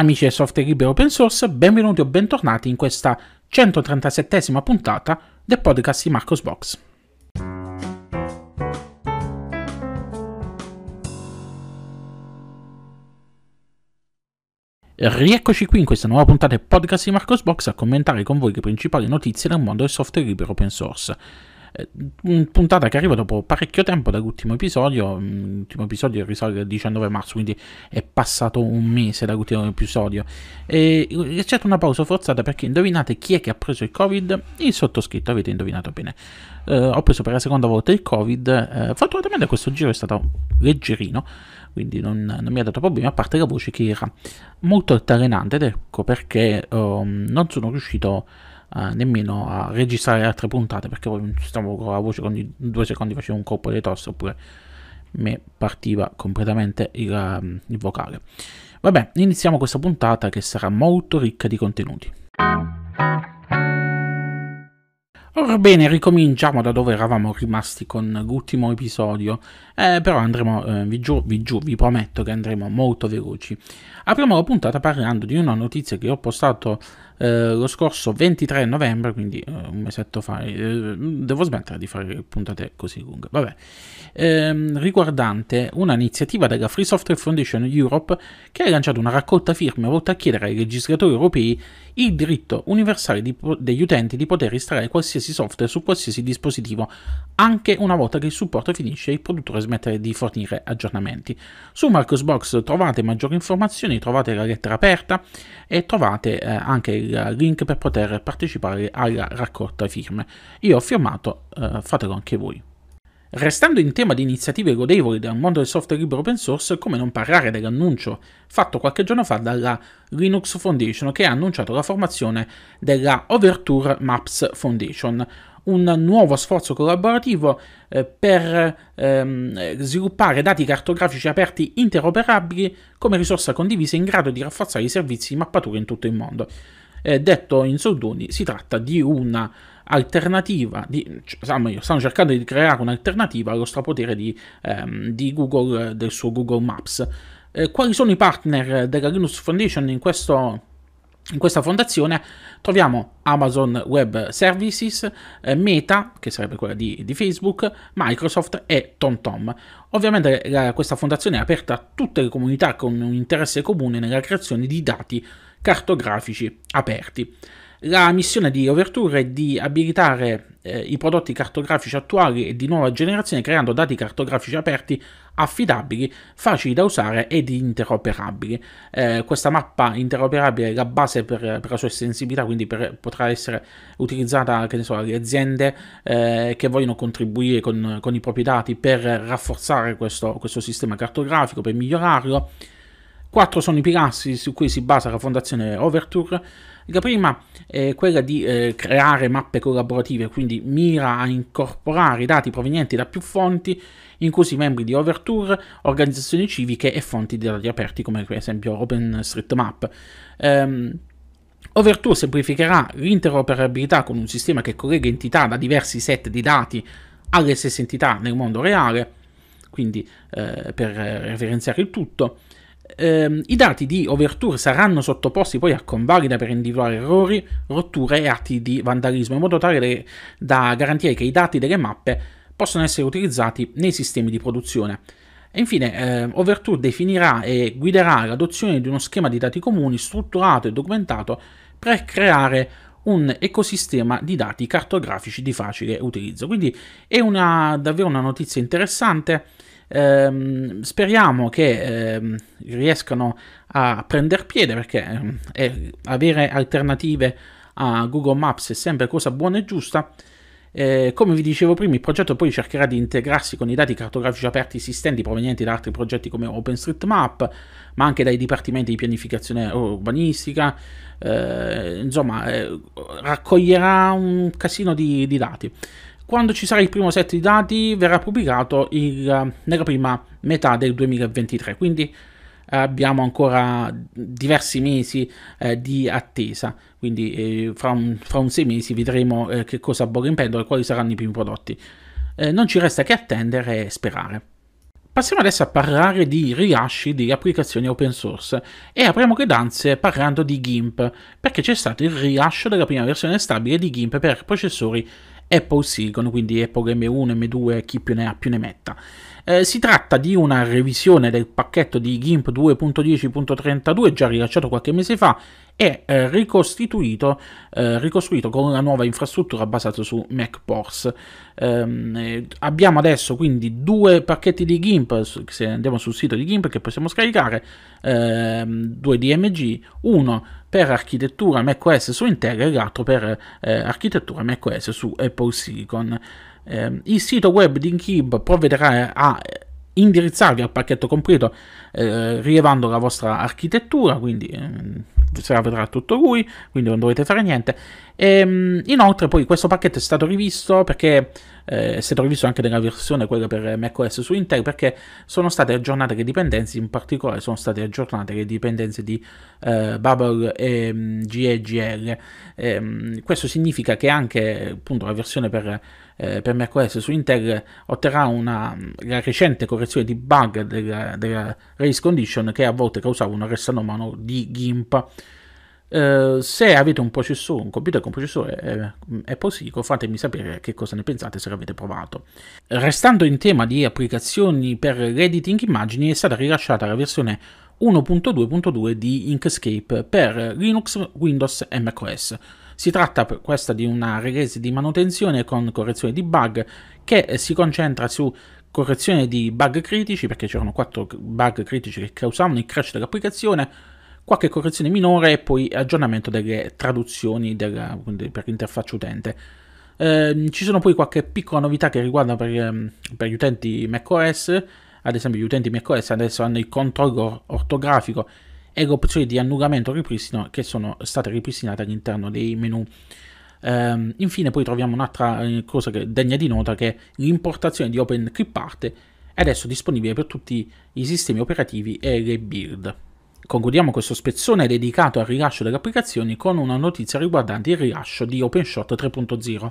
Amici del software libero open source, benvenuti o bentornati in questa 137esima puntata del podcast di Marcos Box. Rieccoci qui in questa nuova puntata del podcast di Marcos Box a commentare con voi le principali notizie del mondo del software libero open source. Eh, puntata che arriva dopo parecchio tempo dall'ultimo episodio. Mm, l'ultimo episodio risale il 19 marzo, quindi è passato un mese dall'ultimo episodio. E c'è stata una pausa forzata perché indovinate chi è che ha preso il Covid? Il sottoscritto, avete indovinato bene. Eh, ho preso per la seconda volta il Covid. Eh, fortunatamente questo giro è stato leggerino, quindi non, non, mi ha dato problemi, a parte la voce che era molto altalenante ed ecco perché um, non sono riuscito a eh, nemmeno a registrare altre puntate perché poi stavo con la voce ogni due secondi facevo un colpo di tosse oppure mi partiva completamente il, ehm, il vocale. Vabbè, iniziamo questa puntata che sarà molto ricca di contenuti. Orbene, ricominciamo da dove eravamo rimasti con l'ultimo episodio, eh, però andremo, eh, vi, giuro, vi, giuro, vi prometto che andremo molto veloci. Apriamo la puntata parlando di una notizia che ho postato eh, lo scorso 23 novembre, quindi eh, un mesetto fa. Eh, devo smettere di fare puntate così lunghe. Vabbè. Ehm, riguardante un'iniziativa della Free Software Foundation Europe che ha lanciato una raccolta firme volta a chiedere ai legislatori europei il diritto universale di, degli utenti di poter installare qualsiasi software su qualsiasi dispositivo, anche una volta che il supporto finisce e il produttore smette di fornire aggiornamenti. Su Marcosbox trovate maggiori informazioni, trovate la lettera aperta e trovate eh, anche il il link per poter partecipare alla raccolta firme. Io ho firmato, eh, fatelo anche voi. Restando in tema di iniziative godevoli del mondo del software libero open source, come non parlare dell'annuncio fatto qualche giorno fa dalla Linux Foundation che ha annunciato la formazione della Overture Maps Foundation, un nuovo sforzo collaborativo eh, per ehm, sviluppare dati cartografici aperti interoperabili come risorsa condivisa in grado di rafforzare i servizi di mappatura in tutto il mondo. Eh, detto in soldoni, si tratta di una alternativa, di, cioè, stanno cercando di creare un'alternativa allo strapotere di, ehm, di Google, del suo Google Maps. Eh, quali sono i partner della Linux Foundation in, questo, in questa fondazione? Troviamo Amazon Web Services, eh, Meta, che sarebbe quella di, di, Facebook, Microsoft e TomTom. Ovviamente la, eh, questa fondazione è aperta a tutte le comunità con un interesse comune nella creazione di dati cartografici aperti. La missione di Overture è di abilitare eh, i prodotti cartografici attuali e di nuova generazione creando dati cartografici aperti affidabili, facili da usare ed interoperabili. Eh, questa mappa interoperabile è la base per, per la sua estensibilità, quindi per, potrà essere utilizzata so, dalle aziende eh, che vogliono contribuire con, con, i propri dati per rafforzare questo, questo sistema cartografico, per migliorarlo Quattro sono i pilastri su cui si basa la fondazione Overture. La prima è quella di eh, creare mappe collaborative, quindi mira a incorporare i dati provenienti da più fonti, inclusi membri di Overture, organizzazioni civiche e fonti di dati aperti, come per esempio OpenStreetMap. Um, Overture semplificherà l'interoperabilità con un sistema che collega entità da diversi set di dati alle stesse entità nel mondo reale, quindi eh, per eh, referenziare il tutto. Ehm, I dati di overture saranno sottoposti poi a convalida per individuare errori, rotture e atti di vandalismo, in modo tale de- da garantire che i dati delle mappe possano essere utilizzati nei sistemi di produzione. E infine, eh, Overture definirà e guiderà l'adozione di uno schema di dati comuni strutturato e documentato per creare un ecosistema di dati cartografici di facile utilizzo. Quindi è una, davvero una notizia interessante Ehm, speriamo che ehm, riescano a prendere piede perché eh, avere alternative a Google Maps è sempre cosa buona e giusta. Eh, come vi dicevo prima, il progetto poi cercherà di integrarsi con i dati cartografici aperti esistenti provenienti da altri progetti come OpenStreetMap, ma anche dai dipartimenti di pianificazione urbanistica, eh, insomma, eh, raccoglierà un casino di, di, dati. Quando ci sarà il primo set di dati verrà pubblicato il, eh, nella prima metà del 2023, quindi abbiamo ancora diversi mesi eh, di attesa, quindi eh, fra, un, fra, un, sei mesi vedremo eh, che cosa Boga in pentola e quali saranno i primi prodotti. Eh, non ci resta che attendere e sperare. Passiamo adesso a parlare di rilasci di applicazioni open source e apriamo le danze parlando di GIMP, perché c'è stato il rilascio della prima versione stabile di GIMP per processori Apple Silicon, quindi Apple M1, M2, chi più ne ha più ne metta. Eh, si tratta di una revisione del pacchetto di GIMP 2.10.32 già rilasciato qualche mese fa e eh, ricostituito, eh, ricostruito con una nuova infrastruttura basata su MacPors. Ehm, eh, abbiamo adesso quindi due pacchetti di GIMP, se andiamo sul sito di GIMP che possiamo scaricare, ehm, due DMG, uno per architettura macOS su Intel e l'altro per eh, architettura macOS su Apple Silicon. Eh, il sito web di Inkib provvederà a indirizzarvi al pacchetto completo eh, rilevando la vostra architettura, quindi eh, se la vedrà tutto lui, quindi non dovete fare niente. E, ehm, inoltre poi questo pacchetto è stato rivisto perché eh, è stato rivisto anche nella versione quella per macOS su Intel perché sono state aggiornate le dipendenze, in particolare sono state aggiornate le dipendenze di eh, Bubble e mm, GEGL. E, ehm, questo significa che anche appunto la versione per eh, per macOS su Intel otterrà una, la recente correzione di bug della, della race condition che a volte causava un arresto anomalo di GIMP. Uh, se avete un processore, un computer con processore eh, Posico, fatemi sapere che cosa ne pensate se l'avete provato. Restando in tema di applicazioni per l'editing immagini, è stata rilasciata la versione 1.2.2 di Inkscape per Linux, Windows e macOS. Si tratta per questa di una release di manutenzione con correzione di bug che eh, si concentra su correzione di bug critici, perché c'erano 4 bug critici che causavano il crash dell'applicazione, qualche correzione minore e poi aggiornamento delle traduzioni della, per l'interfaccia utente. Eh, ci sono poi qualche piccola novità che riguarda per, ehm, per, gli utenti macOS, ad esempio gli utenti macOS adesso hanno il controllo ortografico e le opzioni di annullamento o ripristino che sono state ripristinate all'interno dei menu. Um, infine poi troviamo un'altra eh, cosa che degna di nota che è l'importazione di OpenCryptArt è adesso disponibile per tutti i sistemi operativi e le build. Concludiamo questo spezzone dedicato al rilascio delle applicazioni con una notizia riguardante il rilascio di OpenShot 3.0.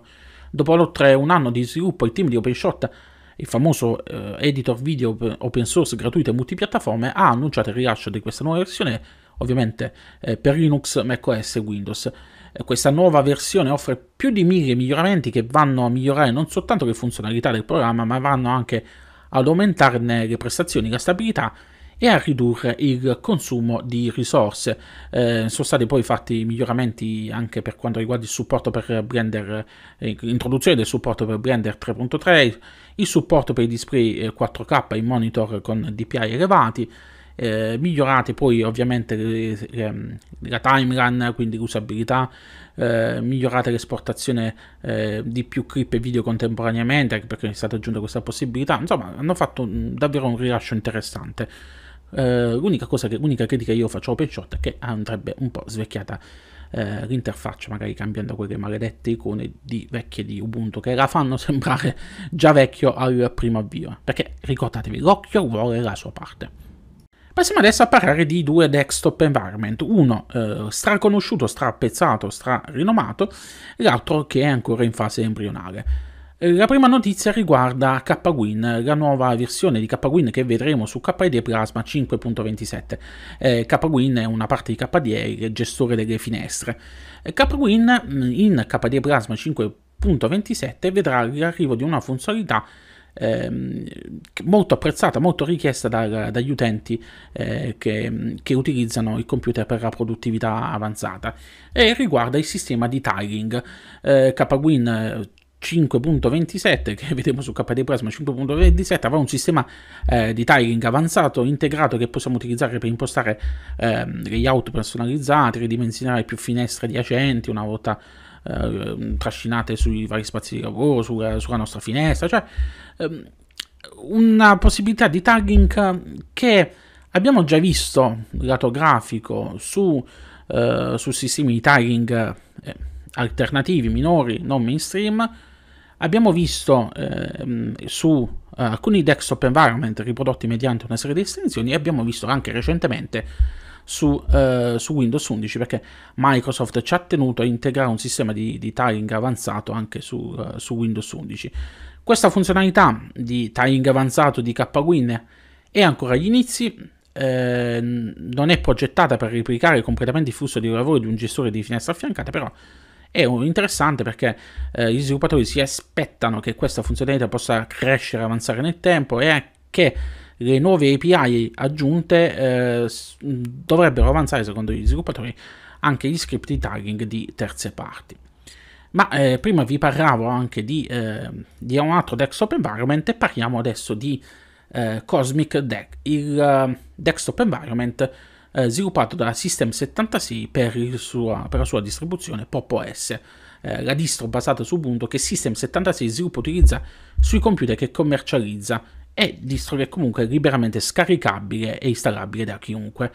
Dopo oltre un anno di sviluppo il team di OpenShot il famoso eh, editor video open source gratuito e multipiattaforme, ha annunciato il rilascio di questa nuova versione, ovviamente eh, per Linux, macOS e Windows. Eh, questa nuova versione offre più di mille miglioramenti che vanno a migliorare non soltanto le funzionalità del programma, ma vanno anche ad aumentarne le prestazioni, la stabilità e a ridurre il consumo di risorse. Eh, sono stati poi fatti miglioramenti anche per quanto riguarda il supporto per Blender, l'introduzione eh, del supporto per Blender 3.3, il supporto per i display 4K eh, in monitor con DPI elevati, eh, migliorate poi ovviamente le, le, ehm, la timeline, quindi l'usabilità, eh, migliorate l'esportazione eh, di più clip e video contemporaneamente anche perché è stata aggiunta questa possibilità, insomma hanno fatto un, davvero un rilascio interessante. Eh, l'unica, cosa che, l'unica critica che io faccio a Peixotta è che andrebbe un po' svecchiata eh, l'interfaccia, magari cambiando quelle maledette icone di vecchie di Ubuntu che la fanno sembrare già vecchio al primo avvio. Perché ricordatevi, l'occhio vuole la sua parte. Passiamo adesso a parlare di due desktop environment, uno eh, straconosciuto, strapezzato, strarinomato, l'altro che è ancora in fase embrionale. Eh, la prima notizia riguarda KWin, la nuova versione di KWin che vedremo su KDE Plasma 5.27. Eh, KWin è una parte di KDE, il gestore delle finestre. Eh, KWin mm, in KDE Plasma 5.27 vedrà l'arrivo di una funzionalità ehm, molto apprezzata, molto richiesta da, dagli utenti eh, che, mm, che, utilizzano il computer per la produttività avanzata e riguarda il sistema di tiling. Eh, KWin 5.27 che vedremo su KD Plasma 5.27 avrà un sistema eh, di tiling avanzato integrato che possiamo utilizzare per impostare eh, layout personalizzati, ridimensionare più finestre adiacenti una volta eh, trascinate sui vari spazi di lavoro, sulla, sulla nostra finestra, cioè ehm, una possibilità di tagging che abbiamo già visto lato grafico su, eh, su sistemi di tagging eh, alternativi, minori, non mainstream Abbiamo visto ehm, eh, su alcuni desktop environment riprodotti mediante una serie di estensioni e abbiamo visto anche recentemente su, eh, su, Windows 11 perché Microsoft ci ha tenuto a integrare un sistema di, di tiling avanzato anche su, uh, su, Windows 11. Questa funzionalità di tiling avanzato di KWin è ancora agli inizi, eh, non è progettata per replicare completamente il flusso di lavoro di un gestore di finestra affiancata, però è interessante perché eh, gli sviluppatori si aspettano che questa funzionalità possa crescere, avanzare nel tempo e che le nuove API aggiunte eh, dovrebbero avanzare, secondo gli sviluppatori, anche gli script di tagging di terze parti. Ma eh, prima vi parlavo anche di, eh, di, un altro desktop environment e parliamo adesso di eh, Cosmic Deck, il eh, desktop environment eh, sviluppato da System76 per, sua, per, la sua distribuzione Pop OS, eh, la distro basata su Ubuntu che System76 sviluppa utilizza sui computer che commercializza è distro che comunque è liberamente scaricabile e installabile da chiunque.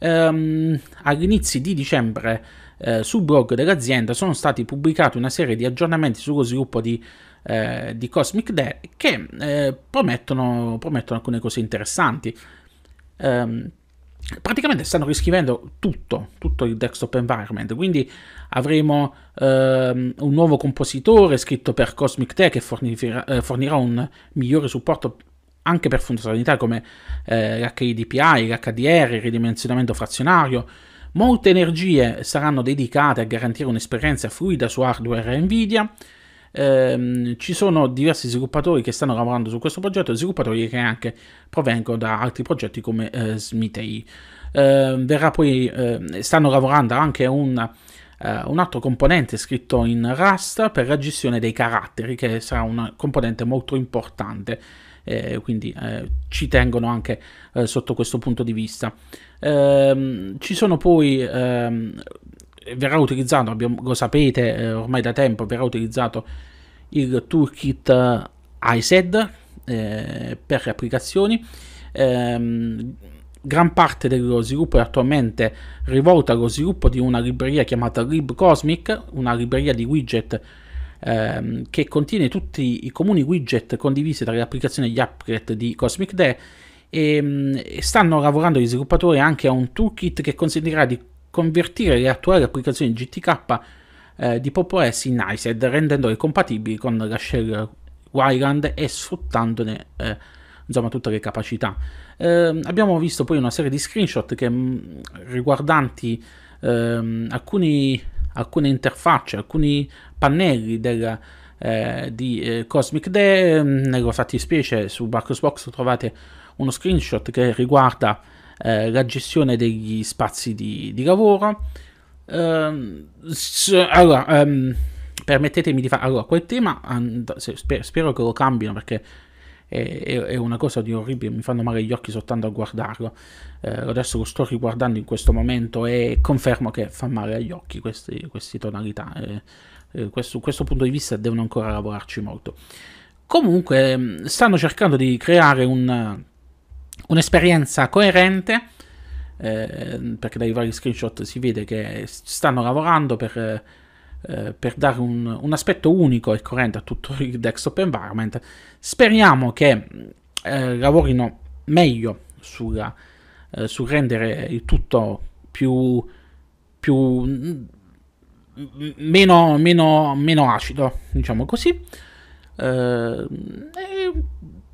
Um, ehm, all'inizio di dicembre eh, sul blog dell'azienda sono stati pubblicati una serie di aggiornamenti sullo sviluppo di, eh, di Cosmic Dead che eh, promettono, promettono, alcune cose interessanti. Um, praticamente stanno riscrivendo tutto, tutto il desktop environment, quindi avremo ehm, un nuovo compositore scritto per Cosmic Tech che fornirà, eh, fornirà, un migliore supporto anche per funzionalità come eh, l'HIDPI, l'HDR, il ridimensionamento frazionario. Molte energie saranno dedicate a garantire un'esperienza fluida su hardware Nvidia, ehm, ci sono diversi sviluppatori che stanno lavorando su questo progetto, sviluppatori che anche provengono da altri progetti come eh, Smitei. Eh, verrà poi, eh, stanno lavorando anche un, eh, un altro componente scritto in Rust per la gestione dei caratteri, che sarà un componente molto importante. Eh, quindi eh, ci tengono anche eh, sotto questo punto di vista. Ehm, ci sono poi ehm, verrà utilizzato, abbiamo, lo sapete eh, ormai da tempo, verrà utilizzato il toolkit eh, ISED eh, per le applicazioni. Eh, gran parte dello sviluppo è attualmente rivolta allo sviluppo di una libreria chiamata LibCosmic, una libreria di widget ehm, che contiene tutti i comuni widget condivisi tra le applicazioni e gli applet di Cosmic Day ehm, e stanno lavorando gli sviluppatori anche a un toolkit che consentirà di convertire le attuali applicazioni GTK eh, di PopOS in ISED rendendole compatibili con la shell Wyland e sfruttandone eh, insomma, tutte le capacità. Eh, abbiamo visto poi una serie di screenshot che, mm, riguardanti ehm, alcuni, alcune interfacce, alcuni pannelli del, eh, di eh, Cosmic Day, ehm, nello fattispecie su Marcus trovate uno screenshot che riguarda eh, la gestione degli spazi di, di lavoro. Ehm, allora, ehm, permettetemi di fare... Allora, quel tema, and- se, sper- spero che lo cambino perché è, è, è, una cosa di orribile, mi fanno male gli occhi soltanto a guardarlo. Eh, adesso lo sto riguardando in questo momento e confermo che fa male agli occhi queste, queste tonalità. Eh, eh, questo, questo punto di vista devono ancora lavorarci molto. Comunque, ehm, stanno cercando di creare un un'esperienza coerente, eh, perché dai vari screenshot si vede che stanno lavorando per, eh, per dare un, un, aspetto unico e corrente a tutto il desktop environment. Speriamo che eh, lavorino meglio sulla, eh, sul rendere il tutto più, più mm, meno, meno, meno acido, diciamo così. Eh, e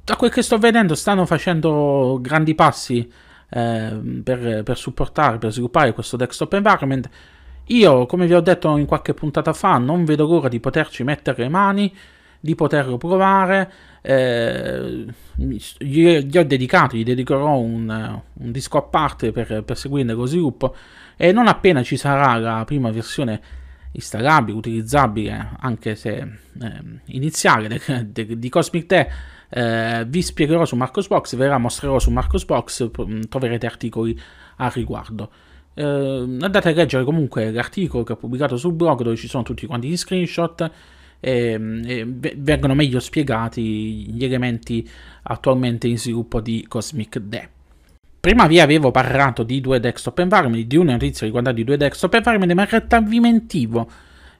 da quel che sto vedendo stanno facendo grandi passi eh, per, per, supportare, per sviluppare questo desktop environment. Io, come vi ho detto in qualche puntata fa, non vedo l'ora di poterci mettere le mani, di poterlo provare. Eh, gli, ho dedicato, gli dedicherò un, un disco a parte per, per seguirne lo sviluppo e non appena ci sarà la prima versione installabile, utilizzabile, anche se eh, iniziale, di Cosmic Tech eh, vi spiegherò su Marcosbox, ve la mostrerò su Marcosbox, mm, troverete articoli a riguardo. Eh, andate a leggere comunque l'articolo che ho pubblicato sul blog dove ci sono tutti quanti gli screenshot e, mm, e vengono meglio spiegati gli elementi attualmente in sviluppo di Cosmic Depth. Prima vi avevo parlato di due desktop environment, di una notizia riguardante i due desktop environment, ma in realtà vi mentivo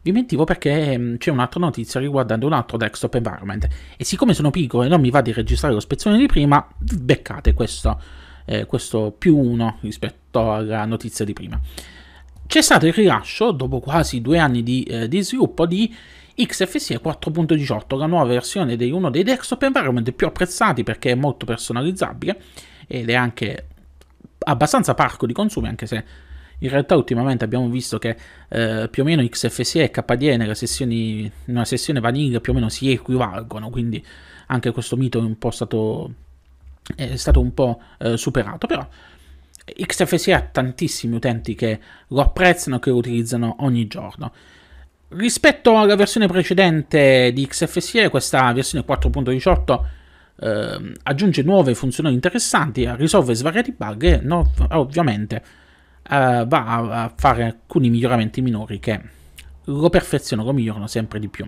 vi mentivo perché mm, c'è un'altra notizia riguardante un altro desktop environment e siccome sono piccolo e non mi va di registrare lo spezzone di prima, beccate questo, eh, questo più uno rispetto alla notizia di prima. C'è stato il rilascio, dopo quasi due anni di, eh, di sviluppo, di XFSE 4.18, la nuova versione di uno dei desktop environment più apprezzati perché è molto personalizzabile ed è anche abbastanza parco di consumi, anche se in realtà ultimamente abbiamo visto che eh, più o meno XFSE e KDE nella sessioni, nella sessione vanilla più o meno si equivalgono, quindi anche questo mito è un po' stato, è stato un po' eh, superato, però XFSE ha tantissimi utenti che lo apprezzano e che lo utilizzano ogni giorno. Rispetto alla versione precedente di XFSE, questa versione 4.18 eh, aggiunge nuove funzioni interessanti, risolve svariati bug e no, ovviamente eh, va a fare alcuni miglioramenti minori che lo perfezionano, lo migliorano sempre di più.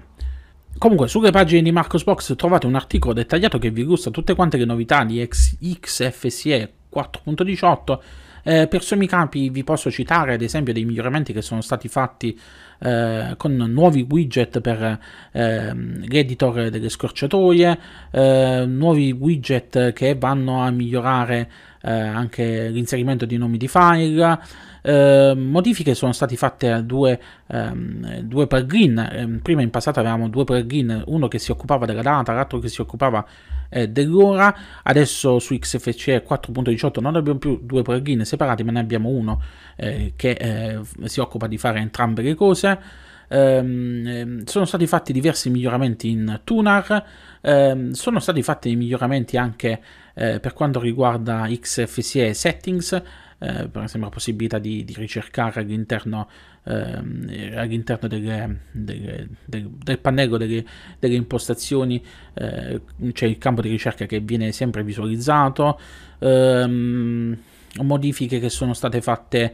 Comunque, sulle pagine di Marcosbox trovate un articolo dettagliato che vi illustra tutte quante le novità di XFSE 4.18. Eh, per sommi capi vi posso citare ad esempio dei miglioramenti che sono stati fatti eh, con nuovi widget per eh, l'editor delle scorciatoie, eh, nuovi widget che vanno a migliorare eh, anche l'inserimento di nomi di file. Eh, modifiche sono state fatte a due, ehm, due plugin. Ehm, prima in passato avevamo due plugin, uno che si occupava della data, l'altro che si occupava eh, dell'ora. Adesso su XFCE 4.18 non abbiamo più due plugin separati, ma ne abbiamo uno eh, che eh, si occupa di fare entrambe le cose. Um, sono stati fatti diversi miglioramenti in Tunar, um, sono stati fatti miglioramenti anche eh, per quanto riguarda XFCE settings, eh, per esempio la possibilità di, di ricercare all'interno, ehm, all'interno delle, delle, del, del, pannello delle, delle impostazioni eh, c'è il campo di ricerca che viene sempre visualizzato ehm, modifiche che sono state fatte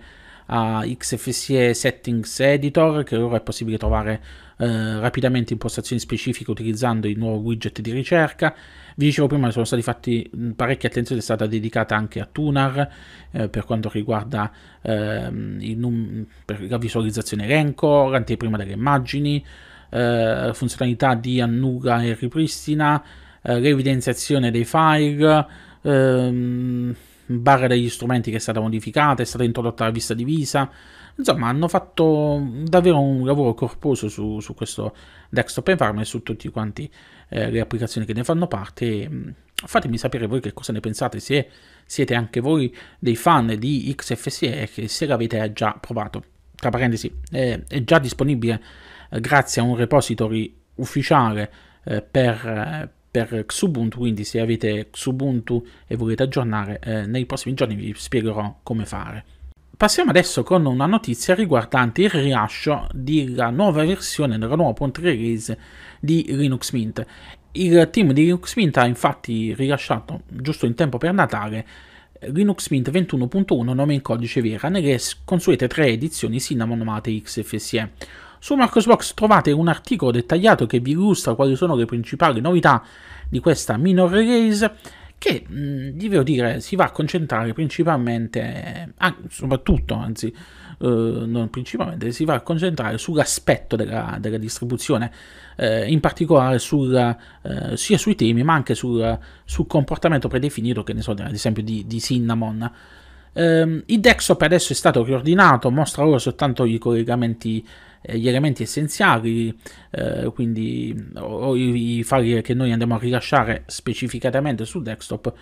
a XFSE Settings Editor, che ora è possibile trovare eh, rapidamente impostazioni specifiche utilizzando il nuovo widget di ricerca. Vi dicevo prima, sono stati fatti parecchia attenzione, è stata dedicata anche a Tunar eh, per quanto riguarda ehm, num- per la visualizzazione elenco, l'anteprima delle immagini, eh, funzionalità di annulla e ripristina, eh, l'evidenziazione dei file. Ehm, barre degli strumenti che è stata modificata, è stata introdotta la vista divisa, insomma hanno fatto davvero un lavoro corposo su, su questo desktop environment e su tutte quanti eh, le applicazioni che ne fanno parte. Mm, fatemi sapere voi che cosa ne pensate, se siete anche voi dei fan di XFSE e se l'avete già provato. Tra parentesi, è, è già disponibile eh, grazie a un repository ufficiale eh, per per Xubuntu, quindi se avete Xubuntu e volete aggiornare, eh, nei prossimi giorni vi spiegherò come fare. Passiamo adesso con una notizia riguardante il rilascio della nuova versione, della nuova punt release di Linux Mint. Il team di Linux Mint ha infatti rilasciato, giusto in tempo per Natale, Linux Mint 21.1 nome in codice Vera nelle consuete tre edizioni Cinnamon Mate XFSE. Su Marcosbox trovate un articolo dettagliato che vi illustra quali sono le principali novità di questa minor release che, vi mm, devo dire, si va a concentrare principalmente, ah, soprattutto, anzi, eh, non principalmente, si va a concentrare sull'aspetto della, della distribuzione, eh, in particolare sul, eh, sia sui temi ma anche sul, sul, comportamento predefinito, che ne so, ad esempio di, di Cinnamon, Um, il Dexop adesso è stato riordinato, mostra ora soltanto i collegamenti eh, gli elementi essenziali, eh, quindi mm, o i, i file che noi andiamo a rilasciare specificatamente sul desktop,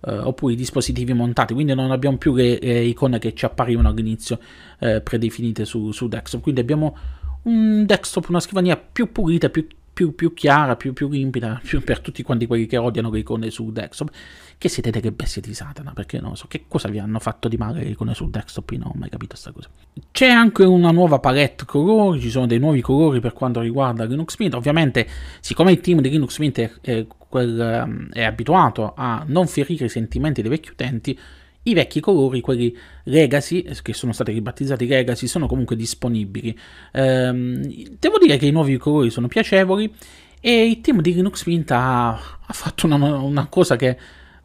eh, oppure i dispositivi montati, quindi non abbiamo più le, le icone che ci apparivano all'inizio eh, predefinite su, su desktop, quindi abbiamo un desktop, una scrivania più pulita, più più, più chiara, più, più limpida più per tutti quanti quelli che odiano le icone sul desktop, che siete delle bestie di Satana, perché non so che cosa vi hanno fatto di male le icone sul desktop, io non ho mai capito sta cosa. C'è anche una nuova palette colori, ci sono dei nuovi colori per quanto riguarda Linux Mint, ovviamente siccome il team di Linux Mint è, è, è, ehm, è abituato a non ferire i sentimenti dei vecchi utenti, i vecchi colori, quelli legacy, eh, che sono stati ribattezzati legacy, sono comunque disponibili. Ehm, devo dire che i nuovi colori sono piacevoli e il team di Linux Mint ha, ha fatto una, una, cosa che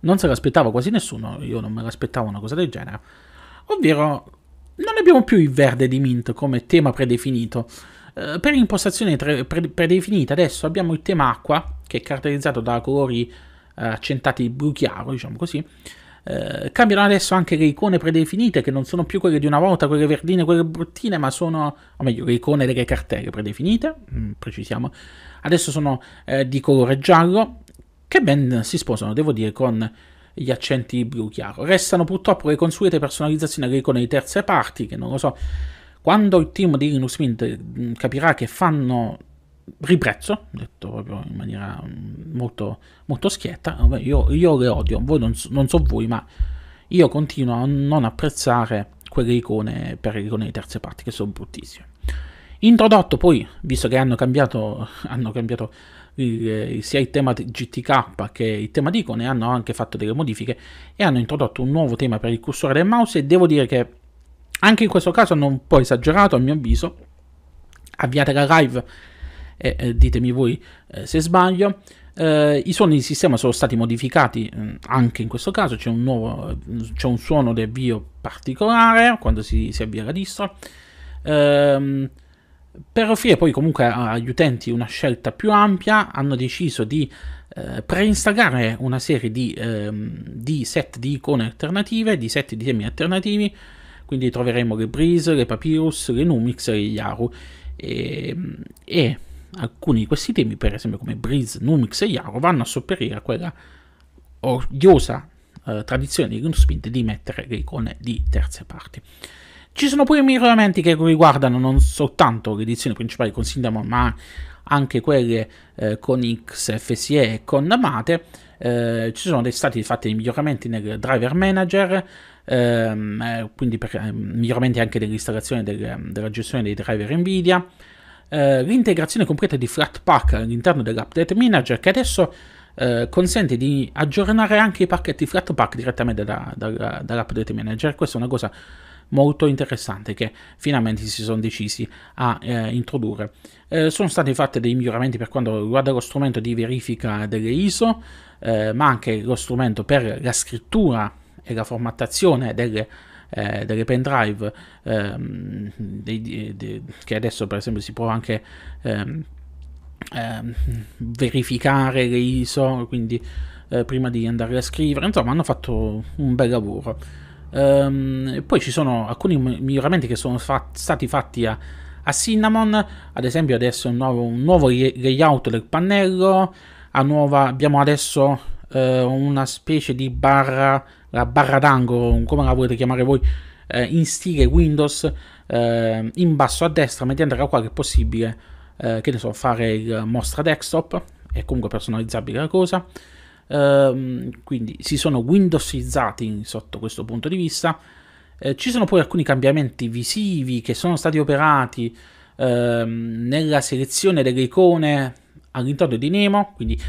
non se l'aspettava quasi nessuno, io non me l'aspettavo una cosa del genere, ovvero non abbiamo più il verde di Mint come tema predefinito. Ehm, per impostazione tre, pre, predefinita adesso abbiamo il tema acqua, che è caratterizzato da colori eh, accentati blu chiaro, diciamo così, eh, cambiano adesso anche le icone predefinite, che non sono più quelle di una volta, quelle verdine, quelle bruttine, ma sono, o meglio, le icone delle cartelle predefinite, mm, precisiamo. Adesso sono eh, di colore giallo, che ben si sposano, devo dire, con gli accenti blu chiaro. Restano purtroppo le consuete personalizzazioni alle icone di terze parti, che non lo so. Quando il team di Linux Mint mm, capirà che fanno riprezzo, detto proprio in maniera mm, molto, molto schietta, io, io le odio, voi non so, non so voi, ma io continuo a non apprezzare quelle icone per le icone di terze parti, che sono bruttissime. Introdotto poi, visto che hanno cambiato, hanno cambiato il, eh, sia il tema GTK che il tema di icone, hanno anche fatto delle modifiche e hanno introdotto un nuovo tema per il cursore del mouse e devo dire che anche in questo caso hanno un po' esagerato a mio avviso. Avviate la live e eh, ditemi voi eh, se sbaglio. Eh, I suoni di sistema sono stati modificati mm, anche in questo caso, c'è un, nuovo, eh, c'è un suono di avvio particolare quando si, si avvia la distro. Ehm, per offrire poi comunque agli utenti una scelta più ampia, hanno deciso di eh, preinstallare una serie di, ehm, di, set di icone alternative, di set di temi alternativi, quindi troveremo le Breeze, le Papyrus, le Numix e gli Yaru. Ehm, e, e alcuni di questi temi, per esempio come Breeze, Numix e Yaro, vanno a sopperire a quella odiosa eh, tradizione di Linux Mint di mettere le icone di terze parti. Ci sono poi miglioramenti che riguardano non soltanto le edizioni principali con Syndamon, ma anche quelle eh, con XFSE e con Mate. Eh, ci sono stati fatti miglioramenti nel driver manager, ehm, eh, quindi per, ehm, miglioramenti anche dell'installazione del, della gestione dei driver Nvidia eh, l'integrazione completa di Flatpak all'interno dell'Update Manager che adesso eh, consente di aggiornare anche i pacchetti Flatpak direttamente da, da, da, dall'Update Manager. Questa è una cosa molto interessante che finalmente si sono decisi a eh, introdurre. Eh, sono stati fatti dei miglioramenti per quanto riguarda lo strumento di verifica delle ISO, eh, ma anche lo strumento per la scrittura e la formattazione delle eh, delle pendrive ehm, dei, dei, eh, dei, che adesso per esempio si può anche ehm, ehm, verificare le ISO quindi eh, prima di andare a scrivere insomma hanno fatto un bel lavoro ehm, poi ci sono alcuni miglioramenti che sono fat- stati fatti a, a Cinnamon, ad esempio adesso un nuovo, un nuovo layout del pannello, nuova, abbiamo adesso eh, una specie di barra, la barra d'angolo, come la volete chiamare voi, eh, in stile Windows, eh, in basso a destra, mediante la quale è possibile, eh, che ne so, fare il mostra desktop, è comunque personalizzabile la cosa. Ehm, quindi si sono windowsizzati sotto questo punto di vista. Eh, ci sono poi alcuni cambiamenti visivi che sono stati operati ehm, nella selezione delle icone all'interno di Nemo, quindi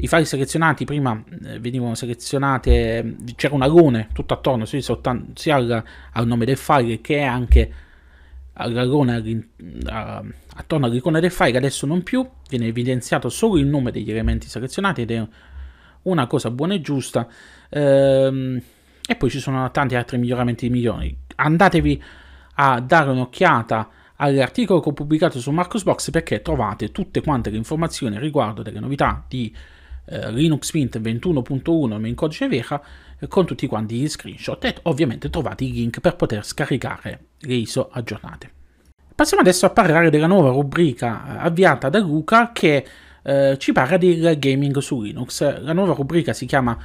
i file selezionati prima eh, venivano selezionate, eh, c'era un alone tutto attorno sì, soltanto, sia al, al, nome del file che anche all'alone all'in, a, attorno all'icona del file, adesso non più, viene evidenziato solo il nome degli elementi selezionati ed è una cosa buona e giusta. Ehm, e poi ci sono tanti altri miglioramenti migliori. Andatevi a dare un'occhiata all'articolo che ho pubblicato su Marcosbox perché trovate tutte quante le informazioni riguardo delle novità di eh, Linux Mint 21.1 in codice vera eh, con tutti quanti gli screenshot e ovviamente trovate i link per poter scaricare le ISO aggiornate. Passiamo adesso a parlare della nuova rubrica eh, avviata da Luca che eh, ci parla del gaming su Linux. La nuova rubrica si chiama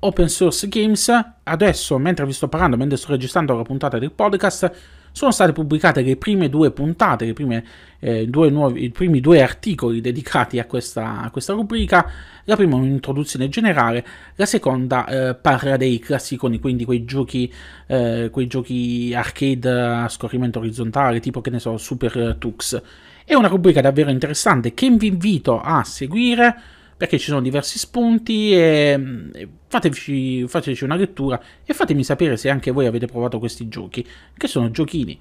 Open Source Games. Adesso, mentre vi sto parlando, mentre sto registrando la puntata del podcast, sono state pubblicate le prime due puntate, le prime, eh, due nuovi, i primi due articoli dedicati a questa, a questa rubrica. La prima è un'introduzione generale, la seconda eh, parla dei classiconi, quindi quei giochi, eh, quei giochi arcade a scorrimento orizzontale, tipo che ne so, Super Tux. È una rubrica davvero interessante che vi invito a seguire perché ci sono diversi spunti e, fateci, fateci una lettura e fatemi sapere se anche voi avete provato questi giochi, che sono giochini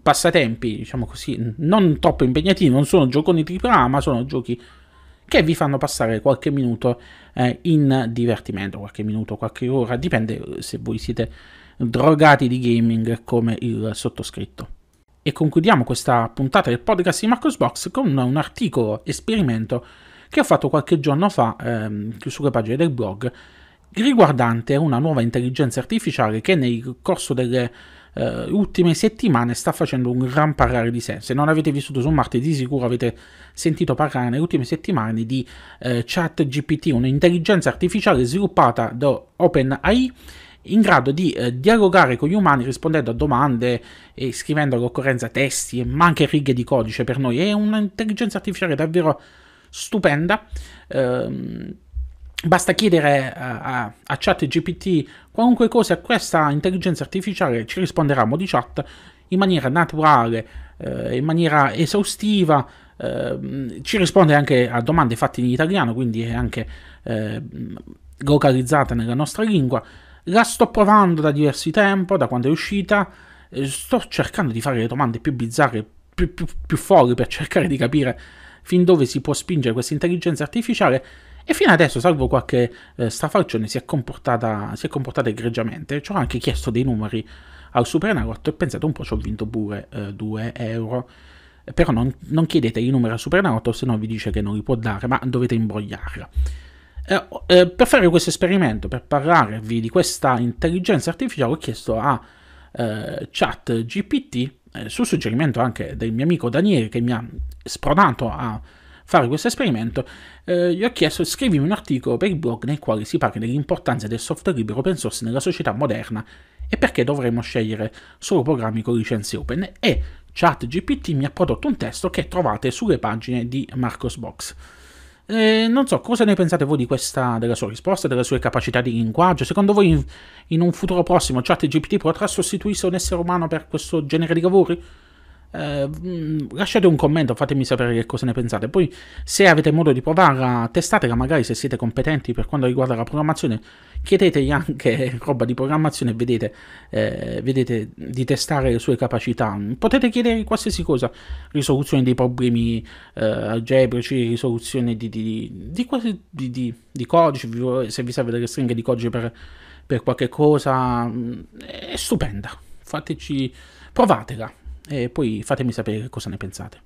passatempi, diciamo così, non troppo impegnativi, non sono gioconi AAA, ma sono giochi che vi fanno passare qualche minuto eh, in divertimento, qualche minuto, qualche ora, dipende eh, se voi siete drogati di gaming come il sottoscritto. E concludiamo questa puntata del podcast di Marcosbox con un articolo esperimento che ho fatto qualche giorno fa ehm, sulle pagine del blog riguardante una nuova intelligenza artificiale che nel corso delle eh, ultime settimane sta facendo un gran parlare di sé. Se non avete vissuto su Marte, di sicuro avete sentito parlare nelle ultime settimane di eh, ChatGPT, un'intelligenza artificiale sviluppata da OpenAI in grado di eh, dialogare con gli umani rispondendo a domande e scrivendo all'occorrenza testi, ma anche righe di codice per noi. È un'intelligenza artificiale davvero stupenda. Ehm, basta chiedere a, a, a ChatGPT qualunque cosa e questa intelligenza artificiale ci risponderà a modi chat in maniera naturale, eh, in maniera esaustiva, eh, ci risponde anche a domande fatte in italiano, quindi è anche eh, localizzata nella nostra lingua. La sto provando da diversi tempo, da quando è uscita, sto cercando di fare le domande più bizzarre, più, più, più folli per cercare di capire fin dove si può spingere questa intelligenza artificiale e fino adesso, salvo qualche eh, stafalcione, si è, comportata, si è comportata egregiamente. Ci ho anche chiesto dei numeri al Supernalotto e pensate un po' ci ho vinto pure eh, 2 euro. Però non, non, chiedete i numeri al Supernalotto, se no vi dice che non li può dare, ma dovete imbrogliarla. Eh, oh, eh, per fare questo esperimento, per parlarvi di questa intelligenza artificiale, ho chiesto a eh, ChatGPT eh, su suggerimento anche del mio amico Daniele che mi ha spronato a fare questo esperimento, eh, gli ho chiesto scrivimi un articolo per il blog nel quale si parli dell'importanza del software libero open source nella società moderna e perché dovremmo scegliere solo programmi con licenze open e ChatGPT mi ha prodotto un testo che trovate sulle pagine di Marcosbox. Eh, non so, cosa ne pensate voi di questa, della sua risposta, delle sue capacità di linguaggio? Secondo voi in, in un futuro prossimo ChatGPT potrà sostituirsi un essere umano per questo genere di lavori? Eh, mm, lasciate un commento, fatemi sapere che cosa ne pensate. Poi, se avete modo di provarla, testatela. Magari se siete competenti per quanto riguarda la programmazione, chiedetegli anche roba di programmazione e vedete, eh, vedete di testare le sue capacità. Potete chiedere qualsiasi cosa: risoluzione dei problemi eh, algebrici, risoluzione di, di, di, di codice, se vi serve delle stringhe di codice per, per qualche cosa. Mm, è stupenda. Fateci provatela e poi fatemi sapere cosa ne pensate.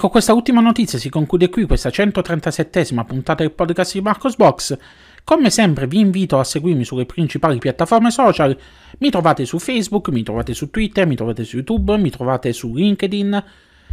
Ecco, questa ultima notizia si conclude qui, questa 137esima puntata del podcast di Marcos Box. Come sempre vi invito a seguirmi sulle principali piattaforme social, mi trovate su Facebook, mi trovate su Twitter, mi trovate su YouTube, mi trovate su LinkedIn,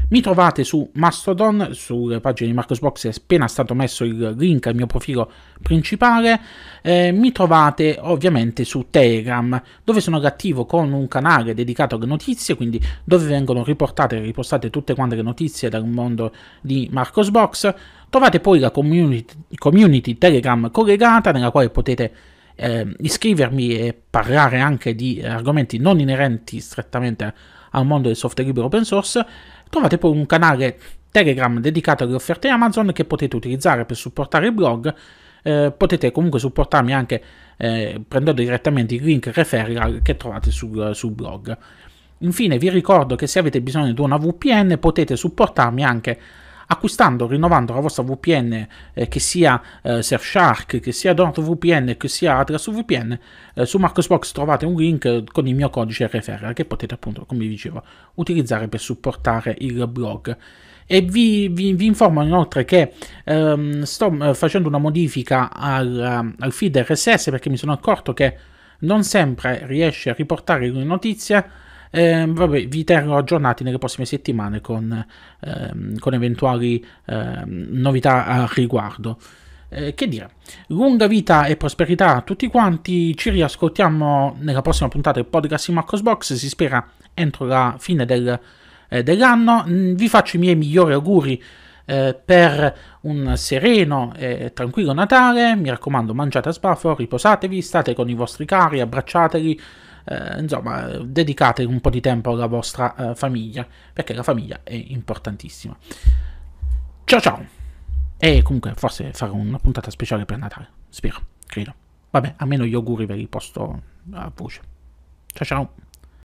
mi trovate su Mastodon, sulle pagine di Marcosbox è appena stato messo il link al mio profilo principale. Eh, mi trovate ovviamente su Telegram, dove sono attivo con un canale dedicato alle notizie, quindi dove vengono riportate e ripostate tutte quante le notizie dal mondo di Marcosbox. Trovate poi la community, community Telegram collegata, nella quale potete eh, iscrivermi e parlare anche di argomenti non inerenti strettamente al mondo del software libero open source trovate poi un canale Telegram dedicato alle offerte Amazon che potete utilizzare per supportare il blog. Eh, potete comunque supportarmi anche eh, prendendo direttamente il link referral che trovate sul, sul blog. Infine vi ricordo che se avete bisogno di una VPN potete supportarmi anche acquistando, rinnovando la vostra VPN eh, che sia eh, Surfshark, che sia VPN, che sia Atlas VPN, eh, su Marcosbox trovate un link con il mio codice referral che potete appunto, come vi dicevo, utilizzare per supportare il blog. E vi, vi, vi informo inoltre che ehm, sto eh, facendo una modifica al, eh, al feed RSS perché mi sono accorto che non sempre riesce a riportare le notizie eh, vabbè, vi terrò aggiornati nelle prossime settimane con, ehm, con eventuali ehm, novità al riguardo. Eh, che dire, lunga vita e prosperità a tutti quanti, ci riascoltiamo nella prossima puntata del podcast di Marcos Box, si spera entro la fine del, eh, dell'anno. Mm, vi faccio i miei migliori auguri eh, per un sereno e tranquillo Natale, mi raccomando mangiate a sbaffo, riposatevi, state con i vostri cari, abbracciateli, eh, insomma, dedicate un po' di tempo alla vostra eh, famiglia, perché la famiglia è importantissima. Ciao ciao! E comunque forse farò una puntata speciale per Natale, spero, credo. Vabbè, almeno gli auguri ve li posto a voce. Ciao ciao!